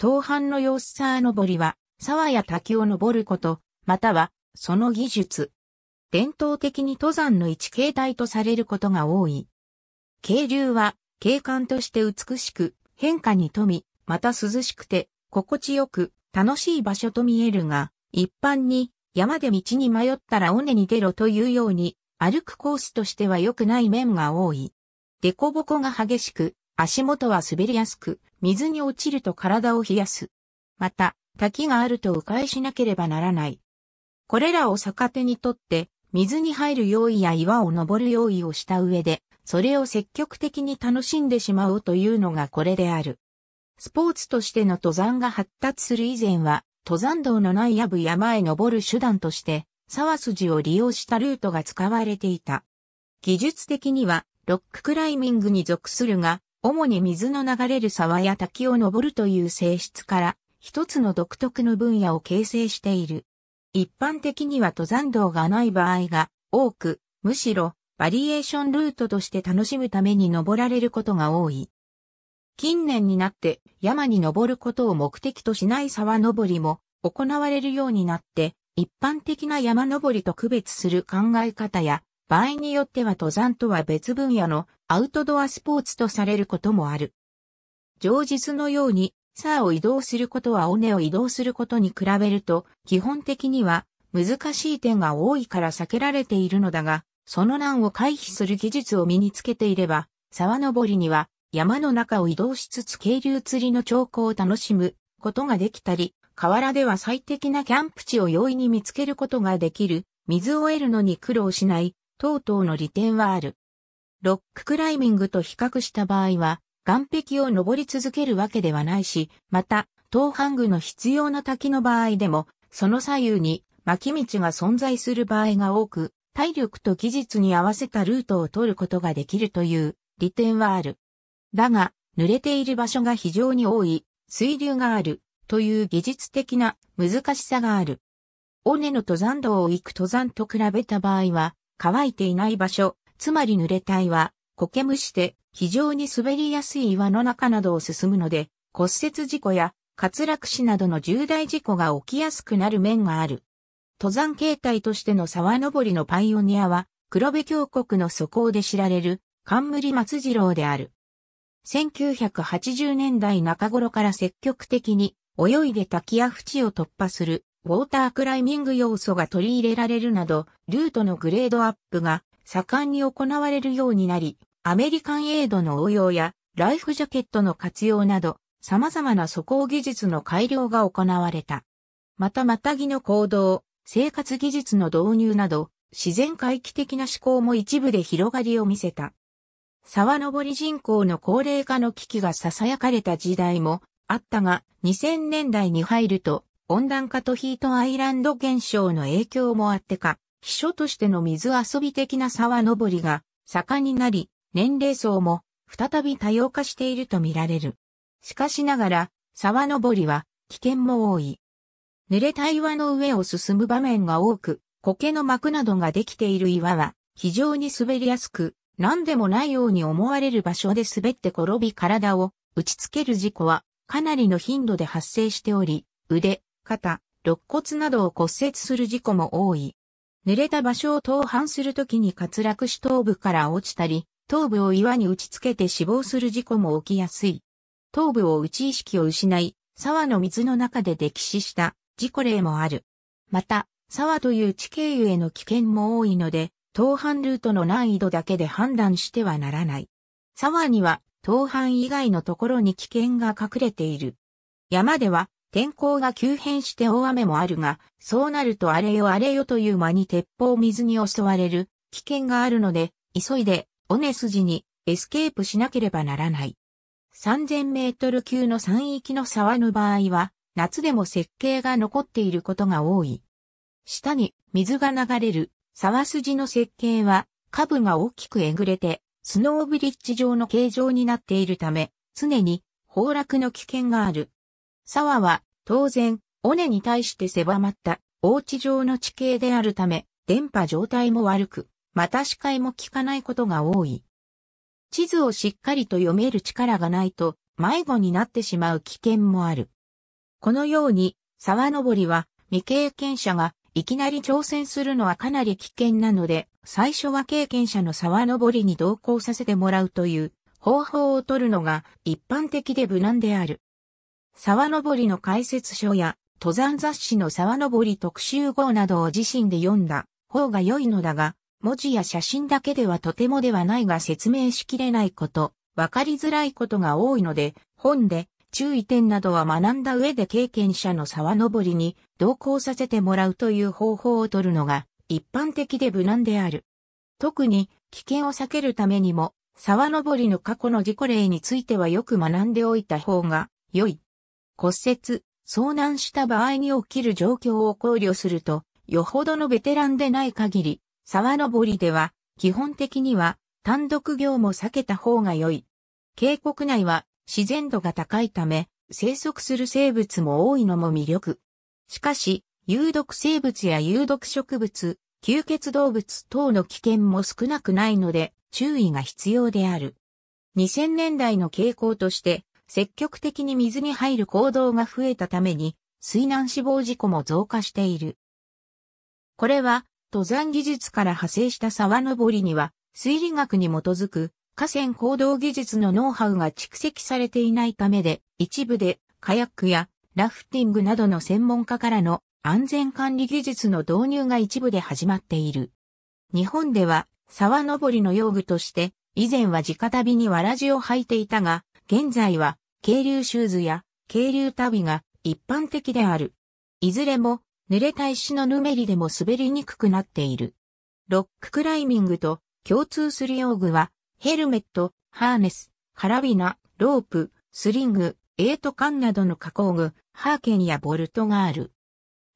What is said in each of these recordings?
東藩の様子さあ登りは、沢や滝を登ること、または、その技術。伝統的に登山の一形態とされることが多い。渓流は、景観として美しく、変化に富み、また涼しくて、心地よく、楽しい場所と見えるが、一般に、山で道に迷ったら尾根に出ろというように、歩くコースとしては良くない面が多い。凸凹が激しく、足元は滑りやすく、水に落ちると体を冷やす。また、滝があると迂回しなければならない。これらを逆手にとって、水に入る用意や岩を登る用意をした上で、それを積極的に楽しんでしまおうというのがこれである。スポーツとしての登山が発達する以前は、登山道のないやぶ山へ登る手段として、沢筋を利用したルートが使われていた。技術的には、ロッククライミングに属するが、主に水の流れる沢や滝を登るという性質から、一つの独特の分野を形成している。一般的には登山道がない場合が多く、むしろバリエーションルートとして楽しむために登られることが多い。近年になって山に登ることを目的としない沢登りも行われるようになって、一般的な山登りと区別する考え方や場合によっては登山とは別分野のアウトドアスポーツとされることもある。常日のように、サーを移動することは尾根を移動することに比べると、基本的には難しい点が多いから避けられているのだが、その難を回避する技術を身につけていれば、沢登りには山の中を移動しつつ渓流釣りの兆候を楽しむことができたり、河原では最適なキャンプ地を容易に見つけることができる、水を得るのに苦労しない等々の利点はある。ロッククライミングと比較した場合は、岸壁を登り続けるわけではないし、また、東半具の必要な滝の場合でも、その左右に巻き道が存在する場合が多く、体力と技術に合わせたルートを取ることができるという利点はある。だが、濡れている場所が非常に多い、水流がある、という技術的な難しさがある。尾根の登山道を行く登山と比べた場合は、乾いていない場所、つまり濡れ帯は、苔むして非常に滑りやすい岩の中などを進むので、骨折事故や滑落死などの重大事故が起きやすくなる面がある。登山形態としての沢登りのパイオニアは、黒部峡谷の素行で知られる、冠松次郎である。1980年代中頃から積極的に泳いで滝や淵を突破するウォータークライミング要素が取り入れられるなど、ルートのグレードアップが盛んに行われるようになり、アメリカンエイドの応用やライフジャケットの活用など、様々な素行技術の改良が行われた。またまたぎの行動、生活技術の導入など、自然回帰的な思考も一部で広がりを見せた。沢登り人口の高齢化の危機が囁かれた時代もあったが、2000年代に入ると、温暖化とヒートアイランド現象の影響もあってか、秘書としての水遊び的な沢登りが盛んになり、年齢層も再び多様化しているとみられる。しかしながら、沢登りは危険も多い。濡れた岩の上を進む場面が多く、苔の膜などができている岩は非常に滑りやすく、何でもないように思われる場所で滑って転び体を打ちつける事故はかなりの頻度で発生しており、腕、肩、肋骨などを骨折する事故も多い。濡れた場所を倒板するときに滑落し頭部から落ちたり、頭部を岩に打ち付けて死亡する事故も起きやすい。頭部を打ち意識を失い、沢の水の中で溺死した事故例もある。また、沢という地形ゆえの危険も多いので、倒板ルートの難易度だけで判断してはならない。沢には、倒板以外のところに危険が隠れている。山では、天候が急変して大雨もあるが、そうなるとあれよあれよという間に鉄砲水に襲われる危険があるので、急いで、尾根筋にエスケープしなければならない。3000メートル級の山域の沢の場合は、夏でも設計が残っていることが多い。下に水が流れる沢筋の設計は、下部が大きくえぐれて、スノーブリッジ状の形状になっているため、常に崩落の危険がある。沢は当然、尾根に対して狭まった、凹地状の地形であるため、電波状態も悪く、また視界も効かないことが多い。地図をしっかりと読める力がないと、迷子になってしまう危険もある。このように、沢登りは未経験者がいきなり挑戦するのはかなり危険なので、最初は経験者の沢登りに同行させてもらうという方法を取るのが一般的で無難である。沢登りの解説書や、登山雑誌の沢登り特集号などを自身で読んだ方が良いのだが、文字や写真だけではとてもではないが説明しきれないこと、わかりづらいことが多いので、本で注意点などは学んだ上で経験者の沢登りに同行させてもらうという方法を取るのが一般的で無難である。特に危険を避けるためにも沢登りの過去の事故例についてはよく学んでおいた方が良い。骨折、遭難した場合に起きる状況を考慮すると、よほどのベテランでない限り、沢登りでは、基本的には、単独業も避けた方が良い。渓谷内は、自然度が高いため、生息する生物も多いのも魅力。しかし、有毒生物や有毒植物、吸血動物等の危険も少なくないので、注意が必要である。2000年代の傾向として、積極的に水に入る行動が増えたために、水難死亡事故も増加している。これは、登山技術から派生した沢登りには、水理学に基づく河川行動技術のノウハウが蓄積されていないためで、一部でカヤックやラフティングなどの専門家からの安全管理技術の導入が一部で始まっている。日本では沢登りの用具として、以前は直旅にわらじを履いていたが、現在は渓流シューズや渓流旅が一般的である。いずれも濡れた石のぬめりでも滑りにくくなっている。ロッククライミングと共通する用具はヘルメット、ハーネス、カラビナ、ロープ、スリング、エイト缶などの加工具、ハーケンやボルトがある。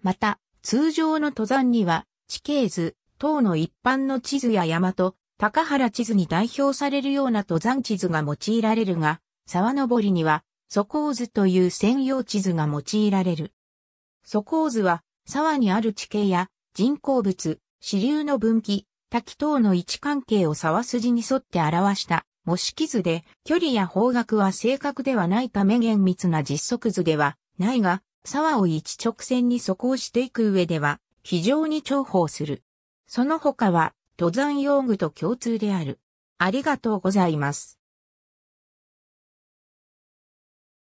また、通常の登山には地形図、等の一般の地図や山と高原地図に代表されるような登山地図が用いられるが、沢登りには、素行図という専用地図が用いられる。素行図は、沢にある地形や人工物、支流の分岐、滝等の位置関係を沢筋に沿って表した模式図で、距離や方角は正確ではないため厳密な実測図ではないが、沢を一直線に素行していく上では、非常に重宝する。その他は、登山用具と共通である。ありがとうございます。